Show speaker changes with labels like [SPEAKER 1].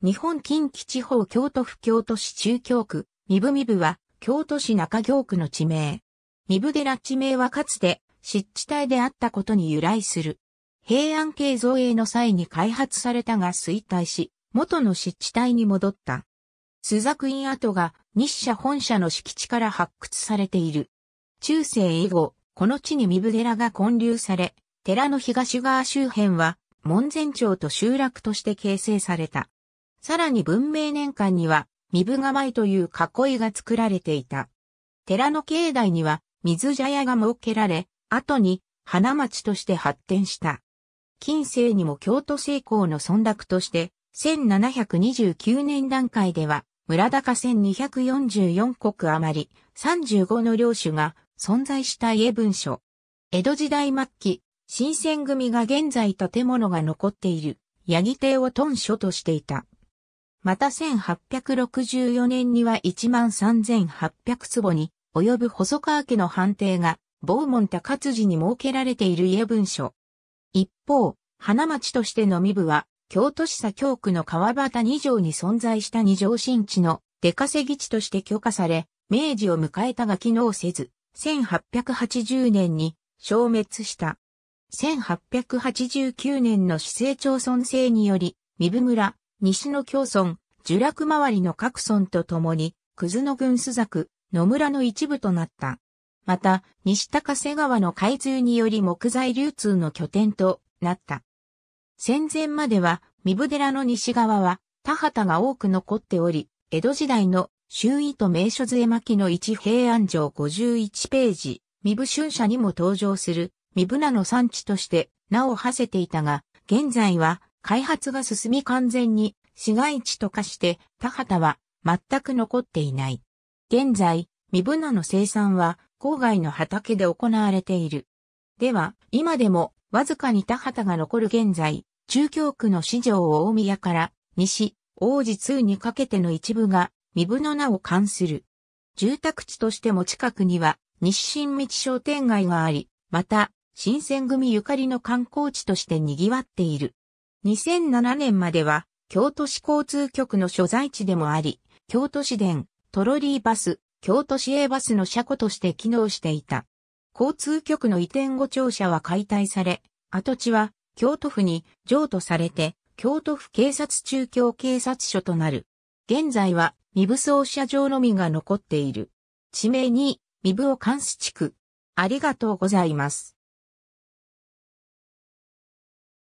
[SPEAKER 1] 日本近畿地方京都府京都市中京区、三部三部は、京都市中京区の地名。三部寺地名はかつて、湿地帯であったことに由来する。平安系造営の際に開発されたが衰退し、元の湿地帯に戻った。須作院跡が日社本社の敷地から発掘されている。中世以後、この地に三部寺が建立され、寺の東側周辺は、門前町と集落として形成された。さらに文明年間には、身分構えという囲いが作られていた。寺の境内には水茶屋が設けられ、後に花町として発展した。近世にも京都成功の村落として、1729年段階では、村高1244国余り、35の領主が存在した家文書。江戸時代末期、新選組が現在建物が残っている、八木邸を屯所としていた。また1864年には13,800坪に及ぶ細川家の判定が、防門高辻に設けられている家文書。一方、花町としての身部は、京都市左京区の川端二条に存在した二条新地の出稼ぎ地として許可され、明治を迎えたが機能せず、1880年に消滅した。1889年の市政町村制により、三部村、西の京村、聚落周りの各村と共に、葛野郡須作、野村の一部となった。また、西高瀬川の海通により木材流通の拠点となった。戦前までは、三部寺の西側は、田畑が多く残っており、江戸時代の周囲と名所杖巻の一平安城51ページ、三部春社にも登場する、三部名の産地として名を馳せていたが、現在は開発が進み完全に市街地と化して田畑は全く残っていない。現在、ミブナの生産は郊外の畑で行われている。では、今でもわずかに田畑が残る現在、中京区の市場を大宮から西、王子通にかけての一部がミブの名を冠する。住宅地としても近くには日新道商店街があり、また、新選組ゆかりの観光地として賑わっている。2007年までは、京都市交通局の所在地でもあり、京都市電、トロリーバス、京都市営バスの車庫として機能していた。交通局の移転後庁舎は解体され、跡地は京都府に譲渡されて、京都府警察中京警察署となる。現在は、身部操車場のみが残っている。地名に、身部を監視地区。ありがとうございます。